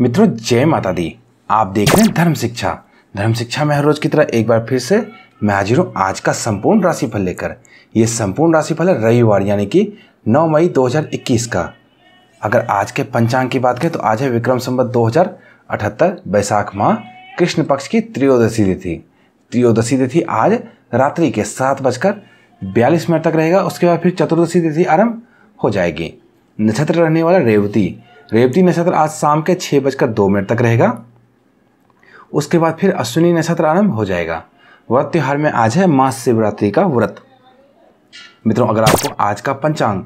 मित्रों जय माता दी आप देख रहे हैं धर्म शिक्षा धर्म शिक्षा में हर रोज की तरह एक बार फिर से मैं हाजिर हूँ आज का संपूर्ण राशिफल लेकर ये संपूर्ण राशिफल है रविवार यानी कि 9 मई 2021 का अगर आज के पंचांग की बात करें तो आज है विक्रम संबत दो हजार बैसाख माह कृष्ण पक्ष की त्रियोदशी तिथि त्रियोदशी तिथि आज रात्रि के सात बजकर बयालीस मिनट तक रहेगा उसके बाद फिर चतुर्दशी तिथि आरंभ हो जाएगी नक्षत्र रहने वाला रेवती रेवती नक्षत्र आज शाम के छः बजकर दो मिनट तक रहेगा उसके बाद फिर अश्विनी नक्षत्र आरंभ हो जाएगा व्रत त्यौहार में आज है मास शिवरात्रि का व्रत मित्रों अगर आपको आज का पंचांग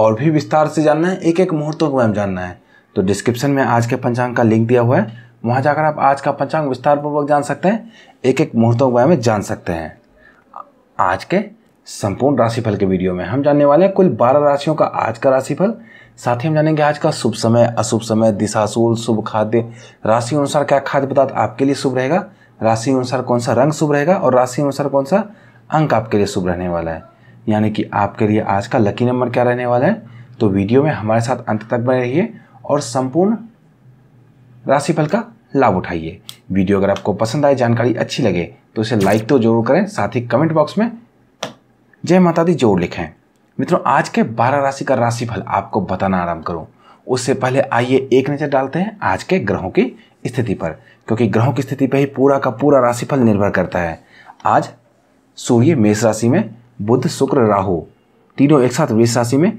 और भी विस्तार से जानना है एक एक मुहूर्तों के बारे में जानना है तो डिस्क्रिप्शन में आज के पंचांग का लिंक दिया हुआ है वहाँ जाकर आप आज का पंचांग विस्तारपूर्वक जान सकते हैं एक एक मुहूर्तों के बारे में जान सकते हैं आज के संपूर्ण राशिफल के वीडियो में हम जानने वाले हैं कुल बारह राशियों का आज का राशिफल साथ ही हम जानेंगे आज का शुभ समय अशुभ समय दिशाशूल शुभ खाद्य राशि अनुसार क्या खाद्य पदार्थ आपके लिए शुभ रहेगा राशि अनुसार कौन सा रंग शुभ रहेगा और राशि अनुसार कौन सा अंक आपके लिए शुभ रहने वाला है यानी कि आपके लिए आज का लकी नंबर क्या रहने वाला है तो वीडियो में हमारे साथ अंत तक बने रहिए और संपूर्ण राशिफल का लाभ उठाइए वीडियो अगर आपको पसंद आए जानकारी अच्छी लगे तो इसे लाइक तो जरूर करें साथ ही कमेंट बॉक्स में जय माता दी जोर लिखें मित्रों आज के 12 राशि का राशिफल आपको बताना आरंभ करूं उससे पहले आइए एक नज़र डालते हैं आज के ग्रहों की स्थिति पर क्योंकि ग्रहों की स्थिति पर ही पूरा का पूरा राशिफल निर्भर करता है आज सूर्य मेष राशि में बुध शुक्र राहु तीनों एक साथ वृष राशि में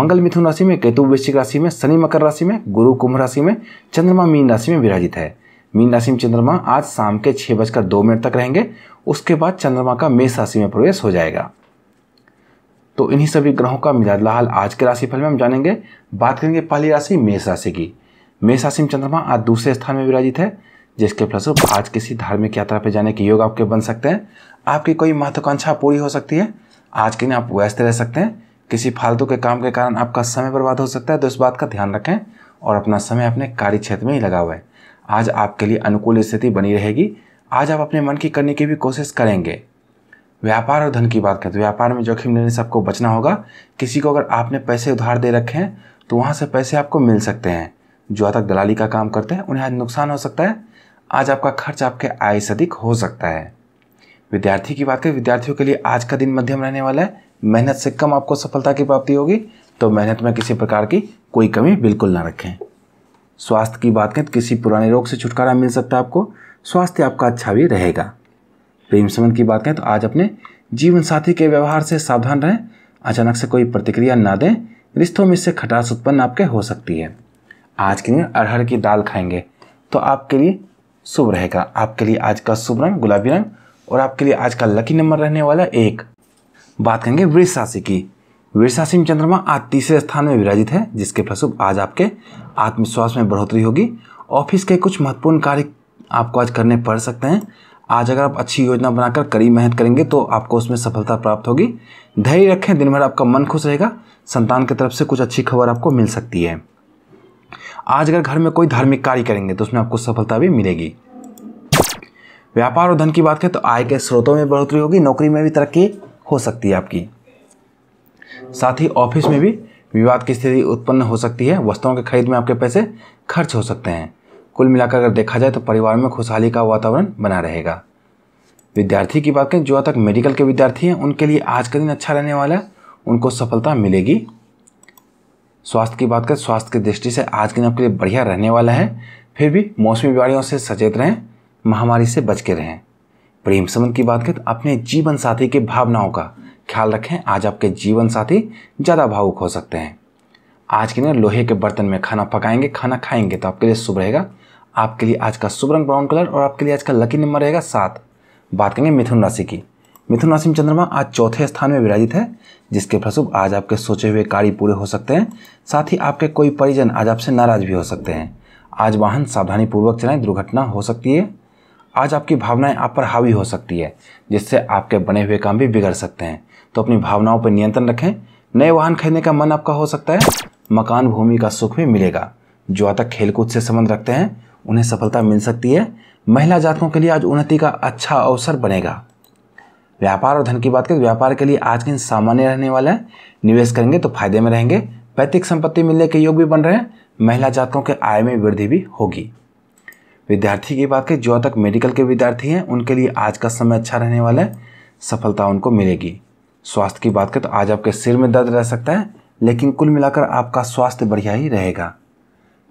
मंगल मिथुन राशि में केतु वृश्चिक राशि में शनि मकर राशि में गुरु कुंभ राशि में चंद्रमा मीन राशि में विराजित है मीन राशि में चंद्रमा आज शाम के छः बजकर दो मिनट तक रहेंगे उसके बाद चंद्रमा का मेष राशि में प्रवेश हो जाएगा तो इन्हीं सभी ग्रहों का मिजाजला हाल आज के राशिफल में हम जानेंगे बात करेंगे पहली राशि मेष राशि की मेष राशि में चंद्रमा आज दूसरे स्थान में विराजित है जिसके फलस्वरूप आज किसी धार्मिक यात्रा पर जाने के योग आपके बन सकते हैं आपकी कोई महत्वाकांक्षा पूरी हो सकती है आज के दिन आप व्यस्त रह सकते हैं किसी फालतू के काम के कारण आपका समय बर्बाद हो सकता है तो इस बात का ध्यान रखें और अपना समय अपने कार्य क्षेत्र में ही है आज आपके लिए अनुकूल स्थिति बनी रहेगी आज आप अपने मन की करने की भी कोशिश करेंगे व्यापार और धन की बात करते हैं व्यापार में जोखिम लेने से आपको बचना होगा किसी को अगर आपने पैसे उधार दे रखे हैं तो वहाँ से पैसे आपको मिल सकते हैं जो तक दलाली का काम करते हैं उन्हें आज नुकसान हो सकता है आज आपका खर्च आपके आय से अधिक हो सकता है विद्यार्थी की बात करें विद्यार्थियों के लिए आज का दिन मध्यम रहने वाला है मेहनत से कम आपको सफलता की प्राप्ति होगी तो मेहनत में किसी प्रकार की कोई कमी बिल्कुल ना रखें स्वास्थ्य की बात करें तो किसी पुराने रोग से छुटकारा मिल सकता है आपको स्वास्थ्य आपका अच्छा भी रहेगा प्रेम संबंध की बात करें तो आज अपने जीवन साथी के व्यवहार से सावधान रहें अचानक से कोई प्रतिक्रिया ना दें रिश्तों में इससे खटास उत्पन्न आपके हो सकती है आज के दिन अरहर की दाल खाएंगे तो आपके लिए शुभ रहेगा आपके लिए आज का शुभ रंग गुलाबी रंग और आपके लिए आज का लकी नंबर रहने वाला एक बात करेंगे वृष राशि की वृष राशि में चंद्रमा आज तीसरे स्थान में विराजित है जिसके फलस्वरूप आज आपके आत्मविश्वास में बढ़ोतरी होगी ऑफिस के कुछ महत्वपूर्ण कार्य आपको आज करने पड़ सकते हैं आज अगर आप अच्छी योजना बनाकर कड़ी मेहनत करेंगे तो आपको उसमें सफलता प्राप्त होगी धैर्य रखें दिन भर आपका मन खुश रहेगा संतान की तरफ से कुछ अच्छी खबर आपको मिल सकती है आज अगर घर में कोई धार्मिक कार्य करेंगे तो उसमें आपको सफलता भी मिलेगी व्यापार और धन की बात करें तो आय के स्रोतों में बढ़ोतरी होगी नौकरी में भी तरक्की हो सकती है आपकी साथ ही ऑफिस में भी विवाद की स्थिति उत्पन्न हो सकती है वस्तुओं के खरीद में आपके पैसे खर्च हो सकते हैं कुल मिलाकर अगर देखा जाए तो परिवार में खुशहाली का वातावरण बना रहेगा विद्यार्थी की बात करें जो तक मेडिकल के विद्यार्थी हैं उनके लिए आज का दिन अच्छा रहने वाला है उनको सफलता मिलेगी स्वास्थ्य की बात करें स्वास्थ्य की दृष्टि से आज के दिन आपके लिए बढ़िया रहने वाला है फिर भी मौसमी बीमारियों से सचेत रहें महामारी से बच के रहें प्रेम संबंध की बात करें तो अपने जीवन साथी की भावनाओं का ख्याल रखें आज आपके जीवन साथी ज़्यादा भावुक हो सकते हैं आज के दिन लोहे के बर्तन में खाना पकाएंगे खाना खाएंगे तो आपके लिए शुभ रहेगा आपके लिए आज का शुभ रंग ब्राउन कलर और आपके लिए आज का लकी नंबर रहेगा सात बात करेंगे मिथुन राशि की मिथुन राशि में चंद्रमा आज चौथे स्थान में विराजित है जिसके फलस्वरूप आज आपके सोचे हुए कार्य पूरे हो सकते हैं साथ ही आपके कोई परिजन आज आपसे नाराज भी हो सकते हैं आज वाहन सावधानीपूर्वक चलाएं दुर्घटना हो सकती है आज आपकी भावनाएं आप पर हावी हो सकती है जिससे आपके बने हुए काम भी बिगड़ सकते हैं तो अपनी भावनाओं पर नियंत्रण रखें नए वाहन खरीदने का मन आपका हो सकता है मकान भूमि का सुख भी मिलेगा जो आता खेलकूद से संबंध रखते हैं उन्हें सफलता मिल सकती है महिला जातकों के लिए आज उन्नति का अच्छा अवसर बनेगा व्यापार और धन की बात करें व्यापार के लिए आज के दिन सामान्य रहने वाला है निवेश करेंगे तो फायदे में रहेंगे पैतृक संपत्ति मिलने के योग भी बन रहे हैं महिला जातकों के आय में वृद्धि भी होगी विद्यार्थी की बात करें जो तक मेडिकल के विद्यार्थी हैं उनके लिए आज का समय अच्छा रहने वाला है सफलता उनको मिलेगी स्वास्थ्य की बात करें तो आज आपके सिर में दर्द रह सकता है लेकिन कुल मिलाकर आपका स्वास्थ्य बढ़िया ही रहेगा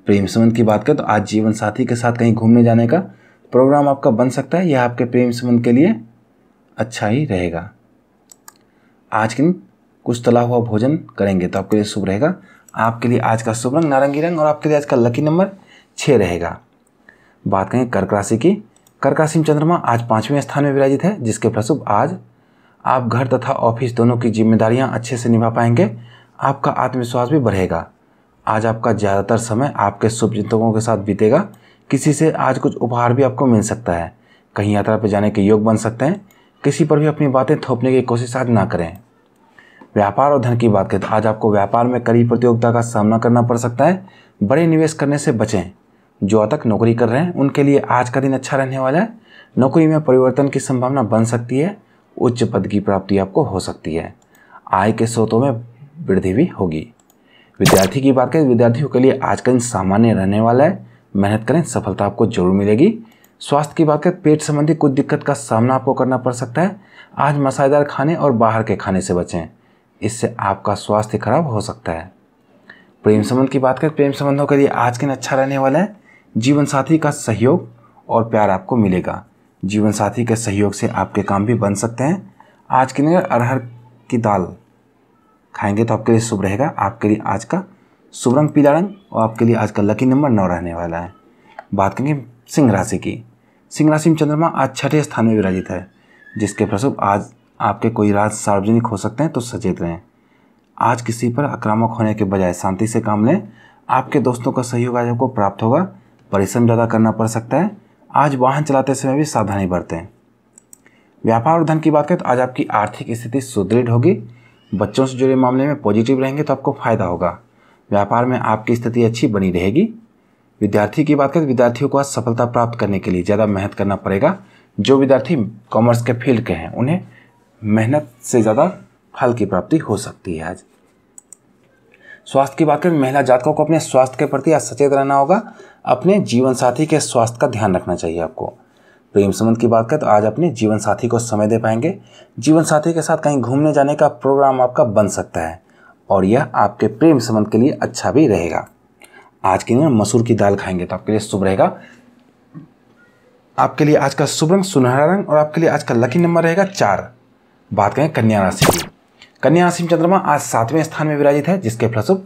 प्रेम संबंध की बात करें तो आज जीवन साथी के साथ कहीं घूमने जाने का प्रोग्राम आपका बन सकता है यह आपके प्रेम संबंध के लिए अच्छा ही रहेगा आज के दिन कुछ तला हुआ भोजन करेंगे तो आपके लिए शुभ रहेगा आपके लिए आज का शुभ रंग नारंगी रंग और आपके लिए आज का लकी नंबर छः रहेगा बात करें कर्क राशि की कर्क राशि में चंद्रमा आज पाँचवें स्थान में विराजित है जिसके फलस्वरूप आज आप घर तथा ऑफिस दोनों की जिम्मेदारियां अच्छे से निभा पाएंगे आपका आत्मविश्वास भी बढ़ेगा आज आपका ज़्यादातर समय आपके शुभ चिंतकों के साथ बीतेगा किसी से आज कुछ उपहार भी आपको मिल सकता है कहीं यात्रा पर जाने के योग बन सकते हैं किसी पर भी अपनी बातें थोपने की कोशिश आज ना करें व्यापार और धन की बात करें तो आज आपको व्यापार में कड़ी प्रतियोगिता का सामना करना पड़ सकता है बड़े निवेश करने से बचें जो तक नौकरी कर रहे हैं उनके लिए आज का दिन अच्छा रहने वाला है नौकरी में परिवर्तन की संभावना बन सकती है उच्च पद की प्राप्ति आपको हो सकती है आय के स्रोतों में वृद्धि भी होगी विद्यार्थी की बात करें विद्यार्थियों के लिए आज का दिन सामान्य रहने वाला है मेहनत करें सफलता आपको जरूर मिलेगी स्वास्थ्य की बात करें पेट संबंधी कुछ दिक्कत का सामना आपको करना पड़ सकता है आज मसालेदार खाने और बाहर के खाने से बचें इससे आपका स्वास्थ्य खराब हो सकता है प्रेम संबंध की बात करें प्रेम संबंधों के लिए आज के दिन अच्छा रहने वाला है जीवन साथी का सहयोग और प्यार आपको मिलेगा जीवन साथी के सहयोग से आपके काम भी बन सकते हैं आज के दिन अरहर की दाल खाएंगे तो आपके लिए शुभ रहेगा आपके लिए आज का शुभ रंग पीला रंग और आपके लिए आज का लकी नंबर नौ रहने वाला है बात करेंगे सिंह राशि की सिंह राशि में चंद्रमा आज छठे स्थान में विराजित है जिसके फलस्वरूप आज आपके कोई राज सार्वजनिक हो सकते हैं तो सचेत रहें आज किसी पर आक्रामक होने के बजाय शांति से काम लें आपके दोस्तों का सहयोग आज आपको प्राप्त होगा परिश्रम ज़्यादा करना पड़ सकता है आज वाहन चलाते समय भी सावधानी बरतें व्यापार और धन की बात करें तो आज आपकी आर्थिक स्थिति सुदृढ़ होगी बच्चों से जुड़े मामले में पॉजिटिव रहेंगे तो आपको फ़ायदा होगा व्यापार में आपकी स्थिति अच्छी बनी रहेगी विद्यार्थी की बात करें तो विद्यार्थियों को आज सफलता प्राप्त करने के लिए ज़्यादा मेहनत करना पड़ेगा जो विद्यार्थी कॉमर्स के फील्ड के हैं उन्हें मेहनत से ज़्यादा फल की प्राप्ति हो सकती है आज स्वास्थ्य की बात करें महिला जातकों को अपने स्वास्थ्य के प्रति आज सचेत रहना होगा अपने जीवन साथी के स्वास्थ्य का ध्यान रखना चाहिए आपको प्रेम संबंध की बात करें तो आज अपने जीवन साथी को समय दे पाएंगे जीवन साथी के साथ कहीं घूमने जाने का प्रोग्राम आपका बन सकता है और यह आपके प्रेम संबंध के लिए अच्छा भी रहेगा आज के दिन मसूर की दाल खाएंगे तो आपके लिए शुभ रहेगा आपके लिए आज का शुभ रंग सुनहरा रंग और आपके लिए आज का लकी नंबर रहेगा चार बात करें कन्या राशि की कन्या राशि में चंद्रमा आज सातवें स्थान में विराजित है जिसके फलस्वरूप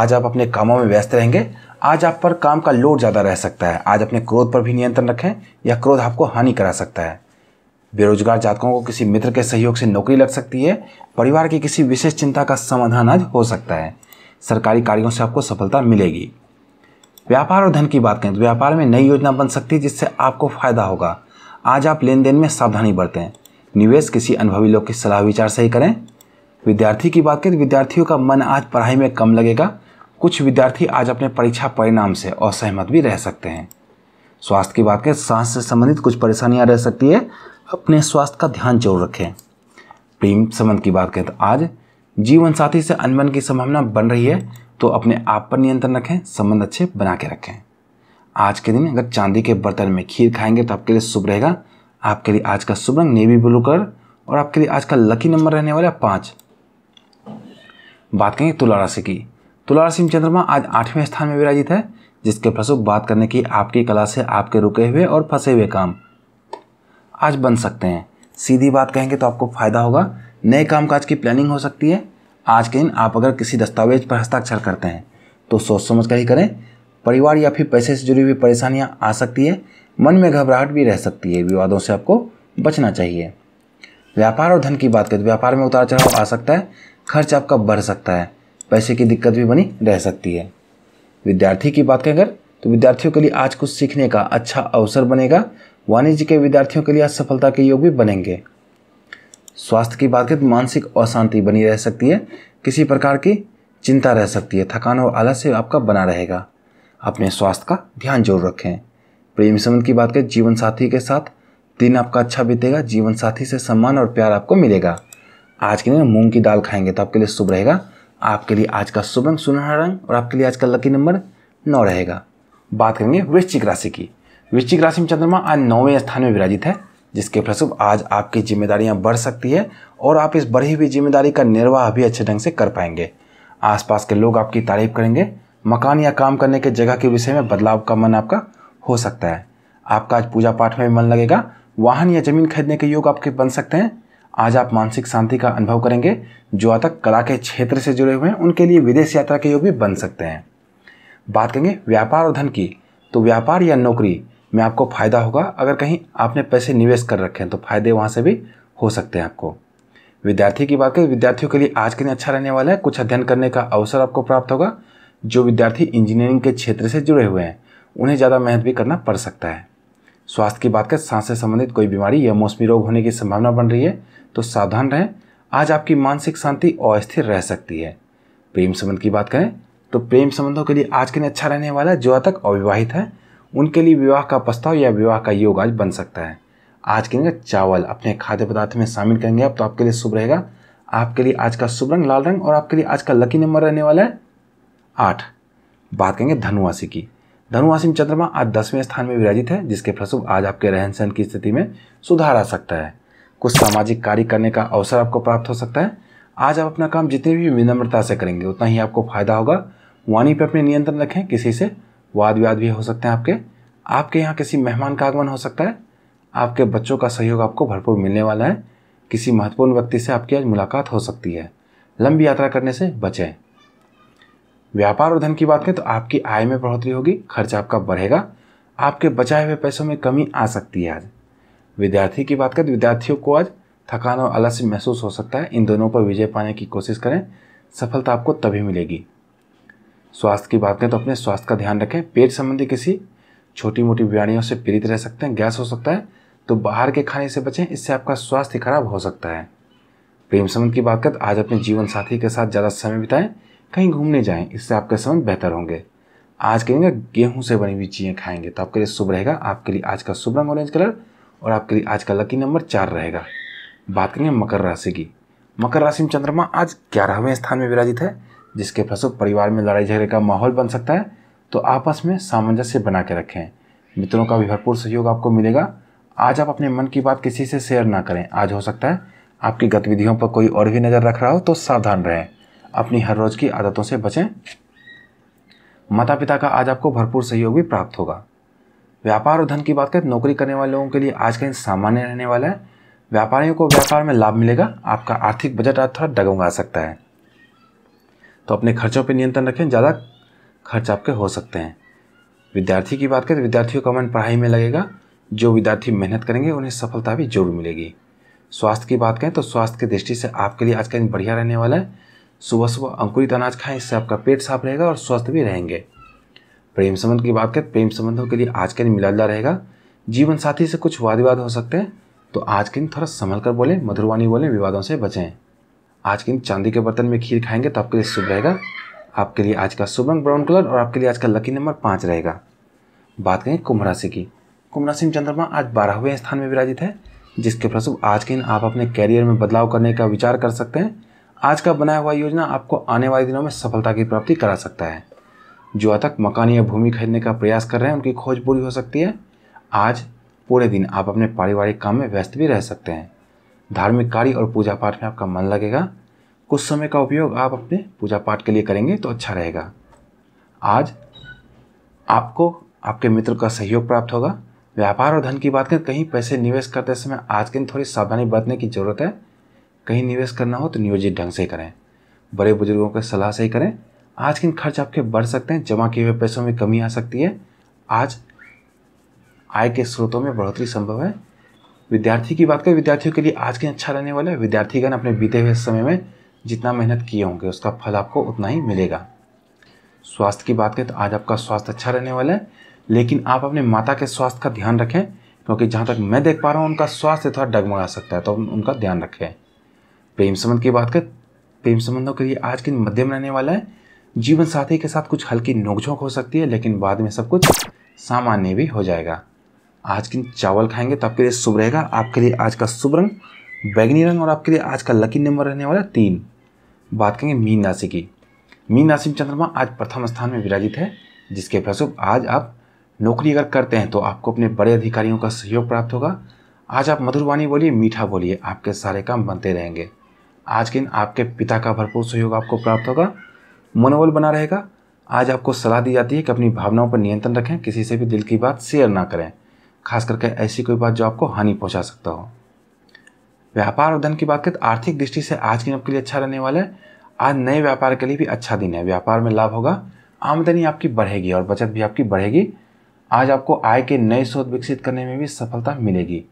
आज आप अपने कामों में व्यस्त रहेंगे आज आप पर काम का लोड ज़्यादा रह सकता है आज अपने क्रोध पर भी नियंत्रण रखें यह क्रोध आपको हानि करा सकता है बेरोजगार जातकों को किसी मित्र के सहयोग से नौकरी लग सकती है परिवार की किसी विशेष चिंता का समाधान आज हो सकता है सरकारी कार्यों से आपको सफलता मिलेगी व्यापार और धन की बात करें तो व्यापार में नई योजना बन सकती है जिससे आपको फायदा होगा आज आप लेन देन में सावधानी बरतें निवेश किसी अनुभवी लोग की सलाह विचार से ही करें विद्यार्थी की बात करें तो विद्यार्थियों का मन आज पढ़ाई में कम लगेगा कुछ विद्यार्थी आज अपने परीक्षा परिणाम से असहमत भी रह सकते हैं स्वास्थ्य की बात करें सांस से संबंधित कुछ परेशानियां रह सकती है अपने स्वास्थ्य का ध्यान जरूर रखें प्रेम संबंध की बात करें तो आज जीवन साथी से अनबन की संभावना बन रही है तो अपने आप पर नियंत्रण रखें संबंध अच्छे बना के रखें आज के दिन अगर चांदी के बर्तन में खीर खाएंगे तो आपके लिए शुभ रहेगा आपके लिए आज का शुभ रंग नेवी ब्लू कलर और आपके लिए आज का लकी नंबर रहने वाला पाँच बात करें तुला राशि की तुला राशि में चंद्रमा आज आठवें स्थान में विराजित है जिसके फलस्वरूप बात करने की आपकी कला से आपके रुके हुए और फंसे हुए काम आज बन सकते हैं सीधी बात कहेंगे तो आपको फायदा होगा नए कामकाज की प्लानिंग हो सकती है आज के दिन आप अगर किसी दस्तावेज पर हस्ताक्षर करते हैं तो सोच समझ कर ही करें परिवार या फिर पैसे से जुड़ी हुई परेशानियाँ आ सकती है मन में घबराहट भी रह सकती है विवादों से आपको बचना चाहिए व्यापार और धन की बात करें तो व्यापार में उतार चढ़ाव आ सकता है खर्च आपका बढ़ सकता है पैसे की दिक्कत भी बनी रह सकती है विद्यार्थी की बात करें अगर तो विद्यार्थियों के लिए आज कुछ सीखने का अच्छा अवसर बनेगा वाणिज्य के विद्यार्थियों के लिए आज सफलता के योग भी बनेंगे स्वास्थ्य की बात करें तो मानसिक अशांति बनी रह सकती है किसी प्रकार की चिंता रह सकती है थकान और आलस से आपका बना रहेगा अपने स्वास्थ्य का ध्यान जरूर रखें प्रेम संबंध की बात करें जीवन साथी के साथ दिन आपका अच्छा बीतेगा जीवन साथी से सम्मान और प्यार आपको मिलेगा आज के दिन मूंग की दाल खाएंगे तो आपके लिए शुभ रहेगा आपके लिए आज का शुभ रंग सुनहरा रंग और आपके लिए आज का लकी नंबर नौ रहेगा बात करेंगे वृश्चिक राशि की वृश्चिक राशि में चंद्रमा आज नौवें स्थान में विराजित है जिसके फलस्वरूप आज आपकी जिम्मेदारियां बढ़ सकती है और आप इस बढ़ी हुई जिम्मेदारी का निर्वाह भी अच्छे ढंग से कर पाएंगे आसपास के लोग आपकी तारीफ करेंगे मकान या काम करने के जगह के विषय में बदलाव का मन आपका हो सकता है आपका आज पूजा पाठ में मन लगेगा वाहन या जमीन खरीदने के योग आपके बन सकते हैं आज आप मानसिक शांति का अनुभव करेंगे जो तक कला के क्षेत्र से जुड़े हुए हैं उनके लिए विदेश यात्रा के योग भी बन सकते हैं बात करेंगे व्यापार और धन की तो व्यापार या नौकरी में आपको फ़ायदा होगा अगर कहीं आपने पैसे निवेश कर रखे हैं तो फ़ायदे वहाँ से भी हो सकते हैं आपको विद्यार्थी की बात करें विद्यार्थियों के लिए आज के दिन अच्छा रहने वाला है कुछ अध्ययन करने का अवसर आपको प्राप्त होगा जो विद्यार्थी इंजीनियरिंग के क्षेत्र से जुड़े हुए हैं उन्हें ज़्यादा मेहनत भी करना पड़ सकता है स्वास्थ्य की बात करें सांस से संबंधित कोई बीमारी या मौसमी रोग होने की संभावना बन रही है तो सावधान रहें आज आपकी मानसिक शांति अस्थिर रह सकती है प्रेम संबंध की बात करें तो प्रेम संबंधों के लिए आज के दिन अच्छा रहने वाला जो तक अविवाहित है उनके लिए विवाह का प्रस्ताव या विवाह का योग आज बन सकता है आज के दिन चावल अपने खाद्य पदार्थ में शामिल करेंगे आप तो आपके लिए शुभ रहेगा आपके लिए आज का शुभ रंग लाल रंग और आपके लिए आज का लकी नंबर रहने वाला है आठ बात करेंगे धनुराशि की धनुराशि में चंद्रमा आज दसवें स्थान में विराजित है जिसके फलस्वरूप आज आपके रहन सहन की स्थिति में सुधार आ सकता है कुछ सामाजिक कार्य करने का अवसर आपको प्राप्त हो सकता है आज आप अपना काम जितनी भी विनम्रता से करेंगे उतना ही आपको फायदा होगा वाणी पर अपने नियंत्रण रखें किसी से वाद विवाद भी हो सकते हैं आपके आपके यहाँ किसी मेहमान का आगमन हो सकता है आपके बच्चों का सहयोग आपको भरपूर मिलने वाला है किसी महत्वपूर्ण व्यक्ति से आपकी आज मुलाकात हो सकती है लंबी यात्रा करने से बचें व्यापार और धन की बात करें तो आपकी आय में बढ़ोतरी होगी खर्च आपका बढ़ेगा आपके बचाए हुए पैसों में कमी आ सकती है आज विद्यार्थी की बात करें तो विद्यार्थियों को आज थकान और आलस्य महसूस हो सकता है इन दोनों पर विजय पाने की कोशिश करें सफलता आपको तभी मिलेगी स्वास्थ्य की बात करें तो अपने स्वास्थ्य का ध्यान रखें पेट संबंधी किसी छोटी मोटी बीमारियों से पीड़ित रह सकते हैं गैस हो सकता है तो बाहर के खाने से बचें इससे आपका स्वास्थ्य खराब हो सकता है प्रेम संबंध की बात करें तो आज अपने जीवन साथी के साथ ज़्यादा समय बिताएं कहीं घूमने जाएं इससे आपके संबंध बेहतर होंगे आज कहेंगे गेहूं से बनी हुई चीज़ें खाएंगे तो आपके लिए शुभ रहेगा आपके लिए आज का शुभ रंग ऑरेंज कलर और आपके लिए आज का लकी नंबर चार रहेगा बात करेंगे मकर राशि की मकर राशि में चंद्रमा आज ग्यारहवें स्थान में विराजित है जिसके फलस्वरूप परिवार में लड़ाई झगड़े का माहौल बन सकता है तो आपस में सामंजस्य बना के रखें मित्रों का भी भरपूर सहयोग आपको मिलेगा आज आप अपने मन की बात किसी से शेयर ना करें आज हो सकता है आपकी गतिविधियों पर कोई और भी नज़र रख रहा हो तो सावधान रहें अपनी हर रोज़ की आदतों से बचें माता पिता का आज आपको भरपूर सहयोग भी प्राप्त होगा व्यापार और धन की बात करें तो नौकरी करने वाले लोगों के लिए आज का दिन सामान्य रहने वाला है व्यापारियों को व्यापार में लाभ मिलेगा आपका आर्थिक बजट आज थोड़ा डगमगा सकता है तो अपने खर्चों पर नियंत्रण रखें ज़्यादा खर्च आपके हो सकते हैं विद्यार्थी की बात करें विद्यार्थियों का मन पढ़ाई में लगेगा जो विद्यार्थी मेहनत करेंगे उन्हें सफलता भी जो भी मिलेगी स्वास्थ्य की बात करें तो स्वास्थ्य की दृष्टि से आपके लिए आज का दिन बढ़िया रहने वाला है सुबह सुबह अंकुरित अनाज खाएं इससे आपका पेट साफ रहेगा और स्वस्थ भी रहेंगे प्रेम संबंध की बात करें तो प्रेम संबंधों के लिए आज का दिन मिला रहेगा जीवन साथी से कुछ वाद विवाद हो सकते हैं तो आज के दिन थोड़ा संभल कर बोलें मधुरवाणी बोलें विवादों से बचें आज के दिन चांदी के बर्तन में खीर खाएंगे तो आपके लिए शुभ रहेगा आपके लिए आज का शुभ रंग ब्राउन कलर और आपके लिए आज का लकी नंबर पाँच रहेगा बात करें कुंभ राशि की कुंभ राशि में चंद्रमा आज बारहवें स्थान में विराजित है जिसके फलस्वरूप आज के दिन आप अपने कैरियर में बदलाव करने का विचार कर सकते हैं आज का बनाया हुआ योजना आपको आने वाले दिनों में सफलता की प्राप्ति करा सकता है जो अतक मकान या भूमि खरीदने का प्रयास कर रहे हैं उनकी खोज पूरी हो सकती है आज पूरे दिन आप अपने पारिवारिक काम में व्यस्त भी रह सकते हैं धार्मिक कार्य और पूजा पाठ में आपका मन लगेगा कुछ समय का उपयोग आप अपने पूजा पाठ के लिए करेंगे तो अच्छा रहेगा आज आपको आपके मित्र का सहयोग प्राप्त होगा व्यापार और धन की बात करें कहीं पैसे निवेश करते समय आज के दिन थोड़ी सावधानी बरतने की ज़रूरत है कहीं निवेश करना हो तो नियोजित ढंग से करें बड़े बुजुर्गों की सलाह से ही करें आज के खर्च आपके बढ़ सकते हैं जमा किए हुए पैसों में कमी आ सकती है आज आय के स्रोतों में बढ़ोतरी संभव है विद्यार्थी की बात करें विद्यार्थियों के लिए आज के अच्छा रहने वाला है विद्यार्थीगण अपने बीते हुए समय में जितना मेहनत किए होंगे उसका फल आपको उतना ही मिलेगा स्वास्थ्य की बात करें तो आज आपका स्वास्थ्य अच्छा रहने वाला है लेकिन आप अपने माता के स्वास्थ्य का ध्यान रखें क्योंकि जहाँ तक मैं देख पा रहा हूँ उनका स्वास्थ्य थोड़ा डगमगा सकता है तो उनका ध्यान रखें प्रेम संबंध की बात करें प्रेम संबंधों के लिए आज के मध्यम रहने वाला है जीवन साथी के साथ कुछ हल्की नोकझोंक हो सकती है लेकिन बाद में सब कुछ सामान्य भी हो जाएगा आज की चावल खाएंगे तो आपके लिए शुभ रहेगा आपके लिए आज का शुभ रंग बैगनी रंग और आपके लिए आज का लकी नंबर रहने वाला तीन बात करेंगे मीन राशि की मीन राशि में चंद्रमा आज प्रथम स्थान में विराजित है जिसके फलस्वरूप आज आप नौकरी अगर करते हैं तो आपको अपने बड़े अधिकारियों का सहयोग प्राप्त होगा आज आप मधुरवाणी बोलिए मीठा बोलिए आपके सारे काम बनते रहेंगे आज के दिन आपके पिता का भरपूर सहयोग आपको प्राप्त होगा मनोबल बना रहेगा आज आपको सलाह दी जाती है कि अपनी भावनाओं पर नियंत्रण रखें किसी से भी दिल की बात शेयर ना करें खास करके ऐसी कोई बात जो आपको हानि पहुंचा सकता हो व्यापार और धन की बात करें तो आर्थिक दृष्टि से आज दिन आपके लिए अच्छा रहने वाला है आज नए व्यापार के लिए भी अच्छा दिन है व्यापार में लाभ होगा आमदनी आपकी बढ़ेगी और बचत भी आपकी बढ़ेगी आज आपको आय के नए स्रोत विकसित करने में भी सफलता मिलेगी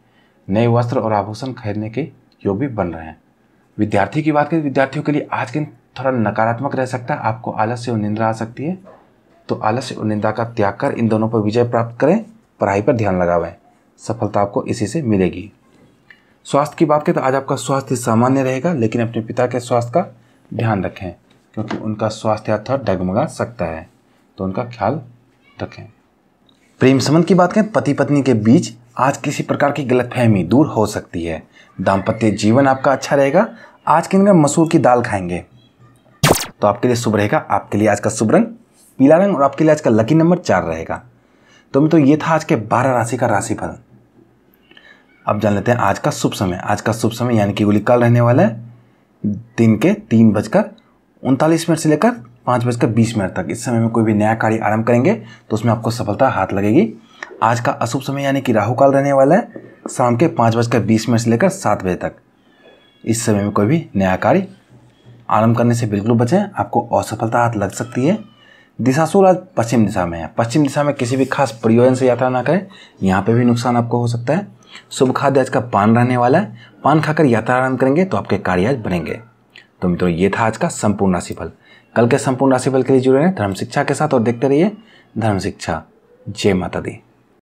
नए वस्त्र और आभूषण खरीदने के योग भी बन रहे हैं विद्यार्थी की बात करें तो विद्यार्थियों के लिए आज के दिन थोड़ा नकारात्मक रह सकता है आपको आलस्य और निंद्रा आ सकती है तो आलस्य और निंदा का त्याग कर इन दोनों पर विजय प्राप्त करें पढ़ाई पर ध्यान लगावें सफलता आपको इसी से मिलेगी स्वास्थ्य की बात करें तो आज आपका स्वास्थ्य सामान्य रहेगा लेकिन अपने पिता के स्वास्थ्य का ध्यान रखें क्योंकि उनका स्वास्थ्य थोड़ा डगमगा सकता है तो उनका ख्याल रखें प्रेम संबंध की बात करें पति पत्नी के बीच आज किसी प्रकार की गलतफहमी दूर हो सकती है दाम्पत्य जीवन आपका अच्छा रहेगा आज के दिन मसूर की दाल खाएंगे तो आपके लिए शुभ रहेगा आपके लिए आज का शुभ रंग पीला रंग और आपके लिए आज का लकी नंबर चार रहेगा तो मित्रों ये था आज के बारह राशि का राशिफल अब जान लेते हैं आज का शुभ समय आज का शुभ समय यानी कि गुली काल रहने वाला है दिन के तीन बजकर उनतालीस मिनट से लेकर पाँच बजकर बीस मिनट तक इस समय में कोई भी नया कार्य आरंभ करेंगे तो उसमें आपको सफलता हाथ लगेगी आज का अशुभ समय यानी कि राहु काल रहने वाला है शाम के पाँच बजकर बीस मिनट से लेकर सात बजे तक इस समय में कोई भी नया कार्य आरंभ करने से बिल्कुल बचें आपको असफलता हाथ लग सकती है दिशासुर आज पश्चिम दिशा में है पश्चिम दिशा में किसी भी खास परियोजन से यात्रा ना करें यहाँ पे भी नुकसान आपको हो सकता है शुभ खाद्य आज का पान रहने वाला है पान खाकर यात्रा आरंभ करेंगे तो आपके कार्य आज बनेंगे तो मित्रों ये था आज का संपूर्ण राशिफल कल के संपूर्ण राशिफल के लिए जुड़े रहें धर्म शिक्षा के साथ और देखते रहिए धर्म शिक्षा जय माता दी